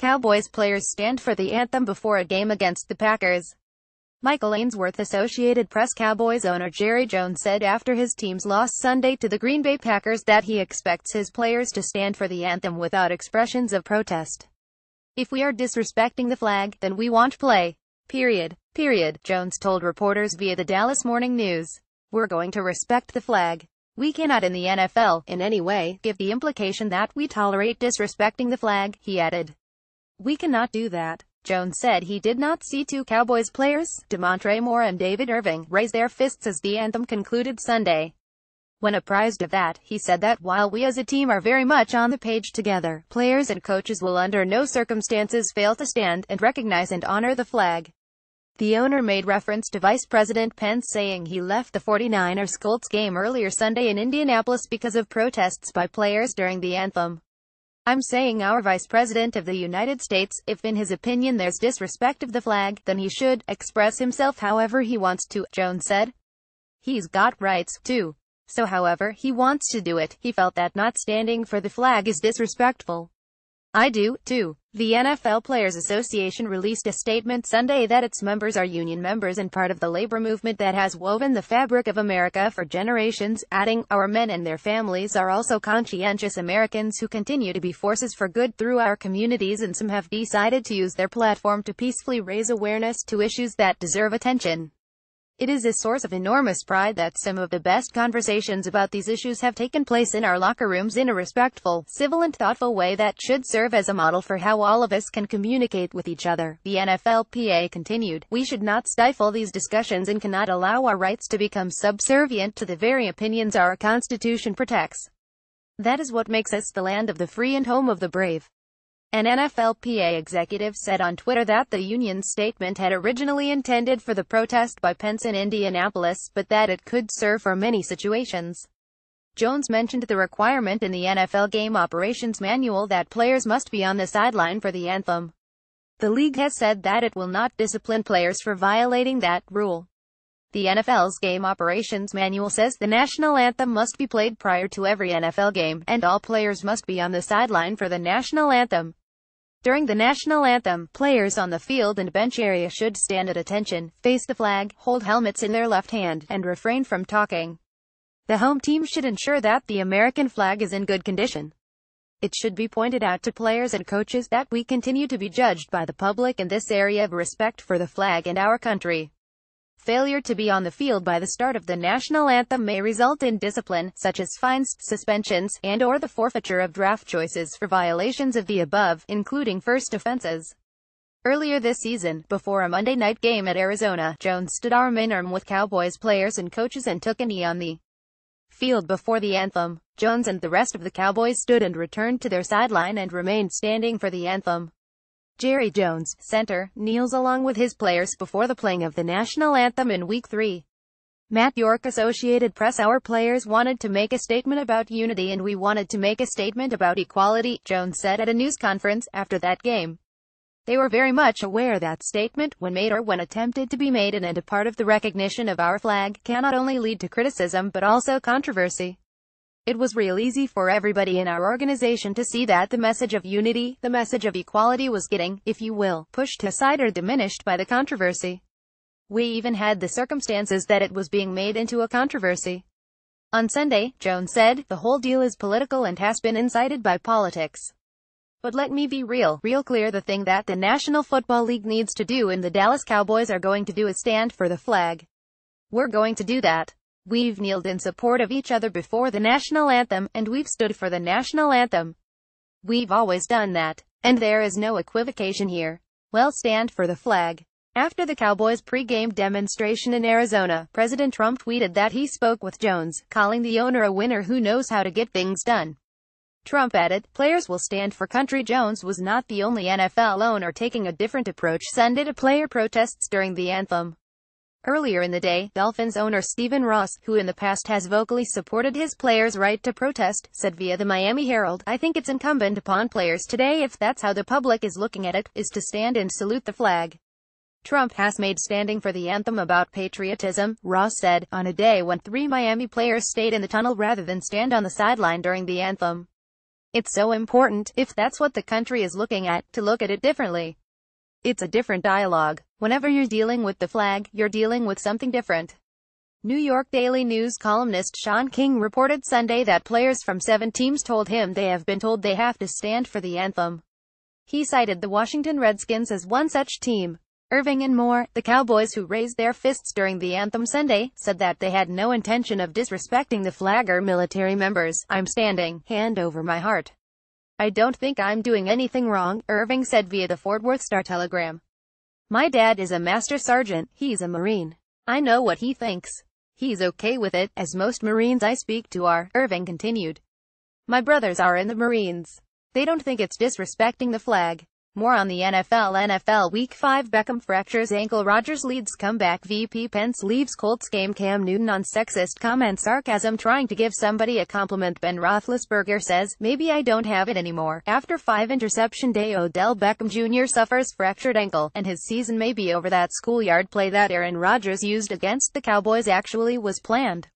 Cowboys players stand for the anthem before a game against the Packers. Michael Ainsworth Associated Press Cowboys owner Jerry Jones said after his team's loss Sunday to the Green Bay Packers that he expects his players to stand for the anthem without expressions of protest. If we are disrespecting the flag, then we won't play. Period. Period, Jones told reporters via the Dallas Morning News. We're going to respect the flag. We cannot in the NFL, in any way, give the implication that we tolerate disrespecting the flag, he added. We cannot do that. Jones said he did not see two Cowboys players, DeMontre Moore and David Irving, raise their fists as the anthem concluded Sunday. When apprised of that, he said that while we as a team are very much on the page together, players and coaches will under no circumstances fail to stand and recognize and honor the flag. The owner made reference to Vice President Pence saying he left the 49ers-Colts game earlier Sunday in Indianapolis because of protests by players during the anthem. I'm saying our Vice President of the United States, if in his opinion there's disrespect of the flag, then he should express himself however he wants to, Jones said. He's got rights, too. So however he wants to do it, he felt that not standing for the flag is disrespectful. I do, too. The NFL Players Association released a statement Sunday that its members are union members and part of the labor movement that has woven the fabric of America for generations, adding, Our men and their families are also conscientious Americans who continue to be forces for good through our communities and some have decided to use their platform to peacefully raise awareness to issues that deserve attention. It is a source of enormous pride that some of the best conversations about these issues have taken place in our locker rooms in a respectful, civil and thoughtful way that should serve as a model for how all of us can communicate with each other. The NFLPA continued, We should not stifle these discussions and cannot allow our rights to become subservient to the very opinions our Constitution protects. That is what makes us the land of the free and home of the brave. An NFLPA executive said on Twitter that the union's statement had originally intended for the protest by Pence in Indianapolis, but that it could serve for many situations. Jones mentioned the requirement in the NFL Game Operations Manual that players must be on the sideline for the anthem. The league has said that it will not discipline players for violating that rule. The NFL's Game Operations Manual says the national anthem must be played prior to every NFL game, and all players must be on the sideline for the national anthem. During the national anthem, players on the field and bench area should stand at attention, face the flag, hold helmets in their left hand, and refrain from talking. The home team should ensure that the American flag is in good condition. It should be pointed out to players and coaches that we continue to be judged by the public in this area of respect for the flag and our country. Failure to be on the field by the start of the national anthem may result in discipline, such as fines, suspensions, and or the forfeiture of draft choices for violations of the above, including first offenses. Earlier this season, before a Monday night game at Arizona, Jones stood arm in arm with Cowboys players and coaches and took a knee on the field before the anthem. Jones and the rest of the Cowboys stood and returned to their sideline and remained standing for the anthem. Jerry Jones, center, kneels along with his players before the playing of the national anthem in Week 3. Matt York Associated Press Our players wanted to make a statement about unity and we wanted to make a statement about equality, Jones said at a news conference after that game. They were very much aware that statement, when made or when attempted to be made and a part of the recognition of our flag, can not only lead to criticism but also controversy. It was real easy for everybody in our organization to see that the message of unity, the message of equality was getting, if you will, pushed aside or diminished by the controversy. We even had the circumstances that it was being made into a controversy. On Sunday, Jones said, the whole deal is political and has been incited by politics. But let me be real, real clear the thing that the National Football League needs to do and the Dallas Cowboys are going to do is stand for the flag. We're going to do that. We've kneeled in support of each other before the national anthem, and we've stood for the national anthem. We've always done that, and there is no equivocation here. Well stand for the flag. After the Cowboys pregame demonstration in Arizona, President Trump tweeted that he spoke with Jones, calling the owner a winner who knows how to get things done. Trump added, players will stand for country. Jones was not the only NFL owner taking a different approach Sunday to player protests during the anthem. Earlier in the day, Dolphins owner Stephen Ross, who in the past has vocally supported his players' right to protest, said via the Miami Herald, I think it's incumbent upon players today, if that's how the public is looking at it, is to stand and salute the flag. Trump has made standing for the anthem about patriotism, Ross said, on a day when three Miami players stayed in the tunnel rather than stand on the sideline during the anthem. It's so important, if that's what the country is looking at, to look at it differently. It's a different dialogue. Whenever you're dealing with the flag, you're dealing with something different. New York Daily News columnist Sean King reported Sunday that players from seven teams told him they have been told they have to stand for the anthem. He cited the Washington Redskins as one such team. Irving and Moore, the Cowboys who raised their fists during the anthem Sunday, said that they had no intention of disrespecting the flag or military members. I'm standing, hand over my heart. I don't think I'm doing anything wrong, Irving said via the Fort Worth Star-Telegram. My dad is a master sergeant, he's a Marine. I know what he thinks. He's okay with it, as most Marines I speak to are, Irving continued. My brothers are in the Marines. They don't think it's disrespecting the flag. More on the NFL NFL Week 5 Beckham fractures ankle Rogers leads comeback VP Pence leaves Colts game Cam Newton on sexist comment sarcasm trying to give somebody a compliment Ben Roethlisberger says, maybe I don't have it anymore. After 5 interception day Odell Beckham Jr. suffers fractured ankle, and his season may be over that schoolyard play that Aaron Rodgers used against the Cowboys actually was planned.